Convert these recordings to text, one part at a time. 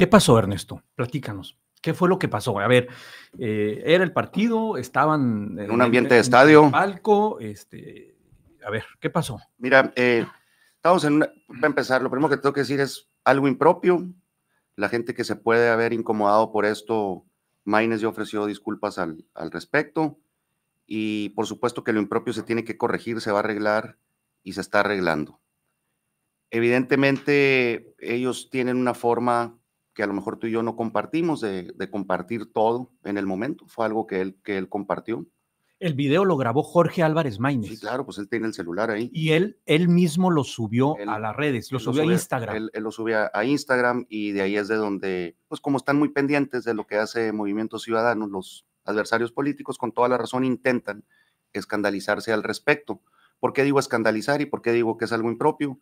¿Qué pasó, Ernesto? Platícanos. ¿Qué fue lo que pasó? A ver, eh, era el partido, estaban en un ambiente de estadio. En palco, este, a ver, ¿qué pasó? Mira, eh, estamos en para empezar, lo primero que tengo que decir es algo impropio. La gente que se puede haber incomodado por esto, Maines ya ofreció disculpas al, al respecto. Y por supuesto que lo impropio se tiene que corregir, se va a arreglar y se está arreglando. Evidentemente, ellos tienen una forma a lo mejor tú y yo no compartimos, de, compartir todo en el momento. Fue algo que él, que él compartió. El video lo grabó Jorge Álvarez Maínez. Sí, claro, pues él tiene el celular ahí. Y él, él mismo lo subió a las redes, lo subió a Instagram. Él, él, lo subió a Instagram y de ahí es de donde, pues como están muy pendientes de lo que hace Movimiento Ciudadano, los adversarios políticos con toda la razón intentan escandalizarse al respecto. ¿Por qué digo escandalizar y por qué digo que es algo impropio?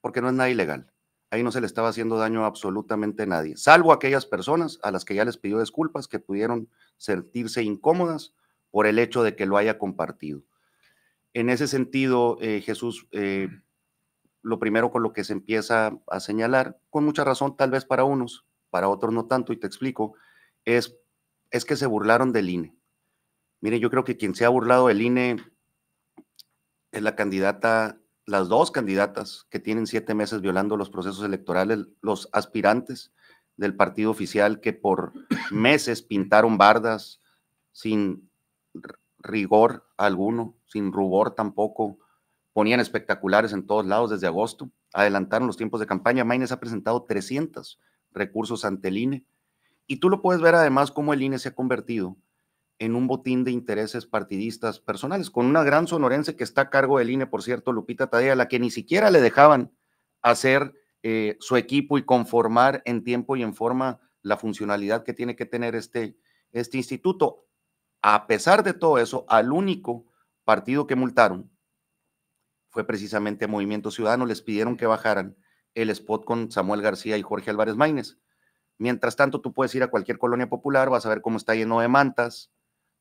Porque no es nada ilegal. Ahí no se le estaba haciendo daño a absolutamente nadie, salvo aquellas personas a las que ya les pidió disculpas que pudieron sentirse incómodas por el hecho de que lo haya compartido. En ese sentido, eh, Jesús, eh, lo primero con lo que se empieza a señalar, con mucha razón tal vez para unos, para otros no tanto, y te explico, es, es que se burlaron del INE. Mire, yo creo que quien se ha burlado del INE es la candidata las dos candidatas que tienen siete meses violando los procesos electorales, los aspirantes del partido oficial que por meses pintaron bardas sin rigor alguno, sin rubor tampoco, ponían espectaculares en todos lados desde agosto, adelantaron los tiempos de campaña. Maines ha presentado 300 recursos ante el INE. Y tú lo puedes ver además cómo el INE se ha convertido en un botín de intereses partidistas personales, con una gran sonorense que está a cargo del INE, por cierto, Lupita Tadea, la que ni siquiera le dejaban hacer eh, su equipo y conformar en tiempo y en forma la funcionalidad que tiene que tener este, este instituto. A pesar de todo eso, al único partido que multaron fue precisamente Movimiento Ciudadano, les pidieron que bajaran el spot con Samuel García y Jorge Álvarez Maínez. Mientras tanto, tú puedes ir a cualquier colonia popular, vas a ver cómo está lleno de mantas,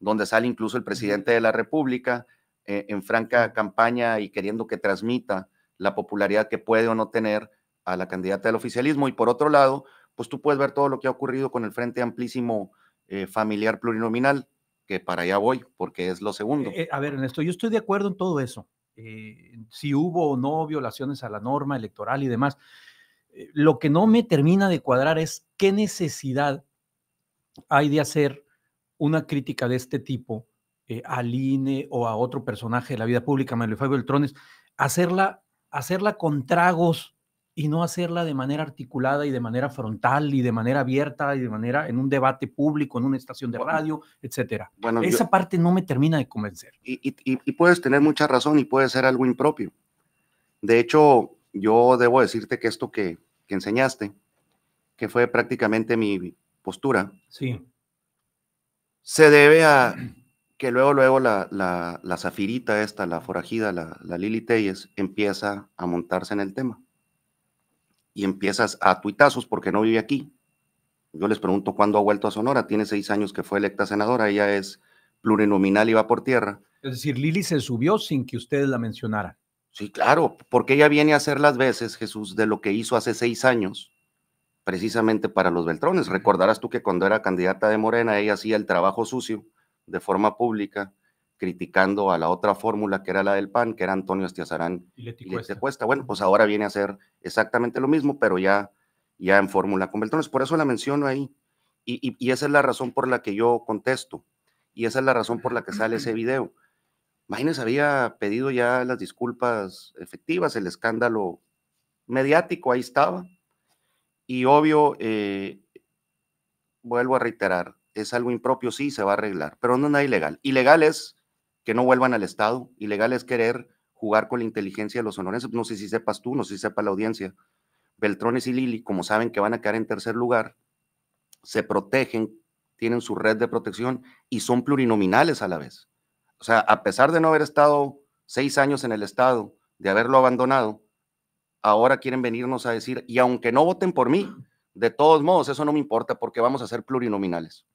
donde sale incluso el presidente de la República eh, en franca campaña y queriendo que transmita la popularidad que puede o no tener a la candidata del oficialismo. Y por otro lado, pues tú puedes ver todo lo que ha ocurrido con el Frente Amplísimo eh, Familiar Plurinominal, que para allá voy, porque es lo segundo. Eh, a ver, Ernesto, yo estoy de acuerdo en todo eso. si hubo o no violaciones a la norma electoral y demás. lo que no me termina de cuadrar es qué necesidad hay de hacer una crítica de este tipo eh, al INE o a otro personaje de la vida pública, Manuel Fabio Beltrones, hacerla, hacerla con tragos y no hacerla de manera articulada y de manera frontal y de manera abierta y de manera en un debate público, en una estación de radio, etcétera. Esa parte no me termina de convencer. Y, puedes tener mucha razón y puede ser algo impropio. De hecho, yo debo decirte que esto que, que enseñaste, que fue prácticamente mi postura, sí se debe a que luego, luego la, la, zafirita esta, la forajida, la, la Lili Telles, empieza a montarse en el tema. Y empiezas a tuitazos porque no vive aquí. Yo les pregunto cuándo ha vuelto a Sonora. Tiene seis años que fue electa senadora. Ella es plurinominal y va por tierra. Es decir, Lili se subió sin que ustedes la mencionaran. Sí, claro, porque ella viene a hacer las veces, Jesús, de lo que hizo hace seis años precisamente para los Beltrones. Recordarás tú que cuando era candidata de Morena, ella hacía el trabajo sucio de forma pública, criticando a la otra fórmula que era la del PAN, que era Antonio Estiazarán y Leti, Cuesta. Bueno, pues ahora viene a hacer exactamente lo mismo, pero ya, ya en fórmula con Beltrones. Por eso la menciono ahí. Y, esa es la razón por la que yo contesto. Y esa es la razón por la que sale ese video. Imagínense, había pedido ya las disculpas efectivas, el escándalo mediático ahí estaba y obvio, eh, vuelvo a reiterar, es algo impropio, sí, se va a arreglar, pero no es nada ilegal. Ilegal es que no vuelvan al Estado, ilegal es querer jugar con la inteligencia de los honores. No sé si sepas tú, no sé si sepa la audiencia. Beltrones y Lili, como saben que van a quedar en tercer lugar, se protegen, tienen su red de protección y son plurinominales a la vez. O sea, a pesar de no haber estado seis años en el Estado, de haberlo abandonado, ahora quieren venirnos a decir, y aunque no voten por mí, de todos modos, eso no me importa porque vamos a ser plurinominales.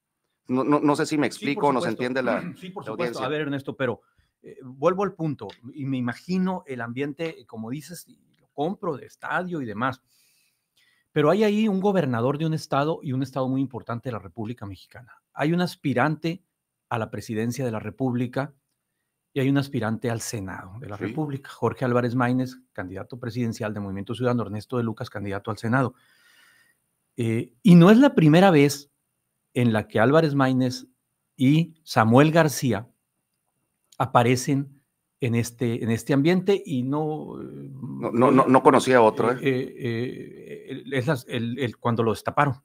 No, sé si me explico, no nos entiende la. Sí, por supuesto. A ver, Ernesto, pero eh, vuelvo al punto y me imagino el ambiente, como dices, lo compro de estadio y demás. Pero hay ahí un gobernador de un estado y un estado muy importante de la República Mexicana. Hay un aspirante a la presidencia de la República hay un aspirante al Senado de la República, Jorge Álvarez Maínez, candidato presidencial de Movimiento Ciudadano, Ernesto de Lucas, candidato al Senado. Eh, y no es la primera vez en la que Álvarez Maínez y Samuel García aparecen en este, en este ambiente y no... Eh, no, conocía otro. es cuando lo destaparon. Ah,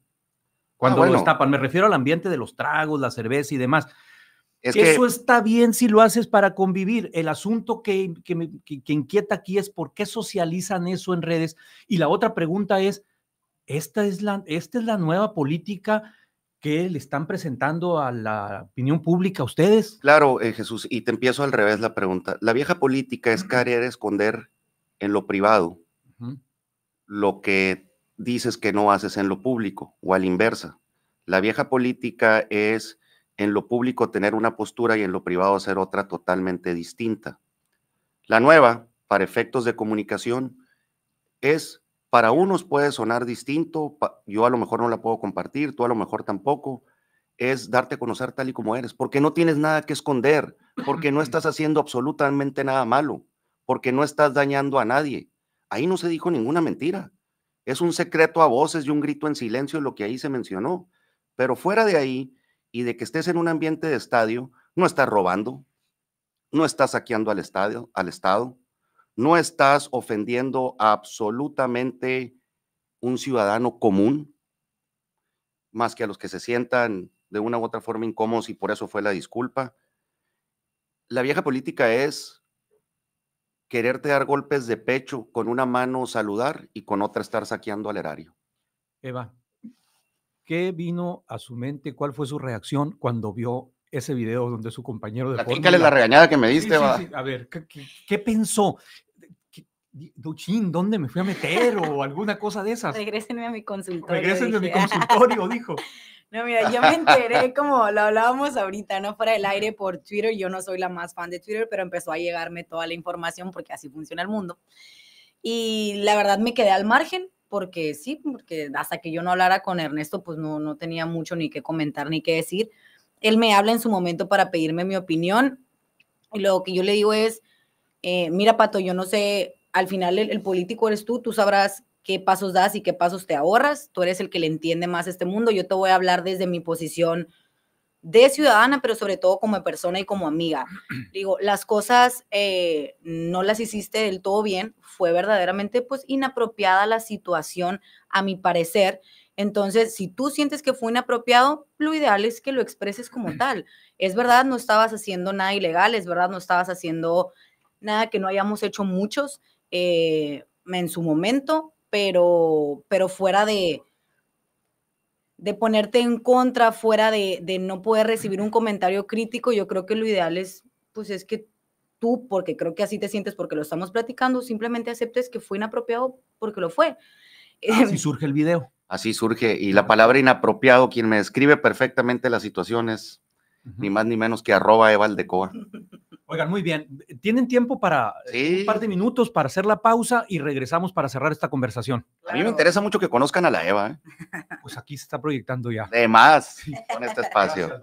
cuando lo destapan, me refiero al ambiente de los tragos, la cerveza y demás. Eso está bien si lo haces para convivir. El asunto que, inquieta aquí es por qué socializan eso en redes. Y la otra pregunta es, ¿esta es la, es la nueva política que le están presentando a la opinión pública a ustedes? Claro, eh, Jesús, y te empiezo al revés la pregunta. La vieja política es querer esconder en lo privado lo que dices que no haces en lo público o a la inversa. La vieja política es en lo público tener una postura y en lo privado hacer otra totalmente distinta. La nueva, para efectos de comunicación, es para unos puede sonar distinto, yo a lo mejor no la puedo compartir, tú a lo mejor tampoco, es darte a conocer tal y como eres, porque no tienes nada que esconder, porque no estás haciendo absolutamente nada malo, porque no estás dañando a nadie. Ahí no se dijo ninguna mentira. Es un secreto a voces y un grito en silencio lo que ahí se mencionó. Pero fuera de ahí, y de que estés en un ambiente de estadio, no estás robando, no estás saqueando al estadio, al Estado, no estás ofendiendo a absolutamente un ciudadano común, más que a los que se sientan de una u otra forma incómodos y por eso fue la disculpa. La vieja política es quererte dar golpes de pecho con una mano saludar y con otra estar saqueando al erario. Eva, ¿Qué vino a su mente? ¿Cuál fue su reacción cuando vio ese video donde su compañero de la regañada que me diste, sí, A ver, ¿qué, pensó? Duchín, ¿dónde me fui a meter? O alguna cosa de esas. Regrésenme a mi consultorio. Regrésenme a mi consultorio, dijo. No, mira, yo me enteré, como lo hablábamos ahorita, ¿no? Fuera del aire por Twitter. Yo no soy la más fan de Twitter, pero empezó a llegarme toda la información porque así funciona el mundo. Y la verdad me quedé al margen porque sí, porque hasta que yo no hablara con Ernesto, pues no, no tenía mucho ni que comentar ni qué decir. Él me habla en su momento para pedirme mi opinión y lo que yo le digo es, eh, mira Pato, yo no sé, al final el, el político eres tú, tú sabrás qué pasos das y qué pasos te ahorras, tú eres el que le entiende más este mundo, yo te voy a hablar desde mi posición de ciudadana, pero sobre todo como persona y como amiga. Digo, las cosas eh, no las hiciste del todo bien, fue verdaderamente pues inapropiada la situación, a mi parecer. Entonces, si tú sientes que fue inapropiado, lo ideal es que lo expreses como tal. Es verdad, no estabas haciendo nada ilegal, es verdad, no estabas haciendo nada que no hayamos hecho muchos eh, en su momento, pero, pero fuera de, de ponerte en contra, fuera de, no poder recibir un comentario crítico, yo creo que lo ideal es, pues es que tú, porque creo que así te sientes, porque lo estamos platicando, simplemente aceptes que fue inapropiado porque lo fue. Ah, así em, surge el video. Así surge. Y la palabra inapropiado, quien me describe perfectamente las situaciones, ni más ni menos que arroba Evaldecoa. Oigan, muy bien. ¿Tienen tiempo para eh, un par de minutos para hacer la pausa y regresamos para cerrar esta conversación? A mí me interesa mucho que conozcan a la Eva. ¿eh? Pues aquí se está proyectando ya. De más, con este espacio.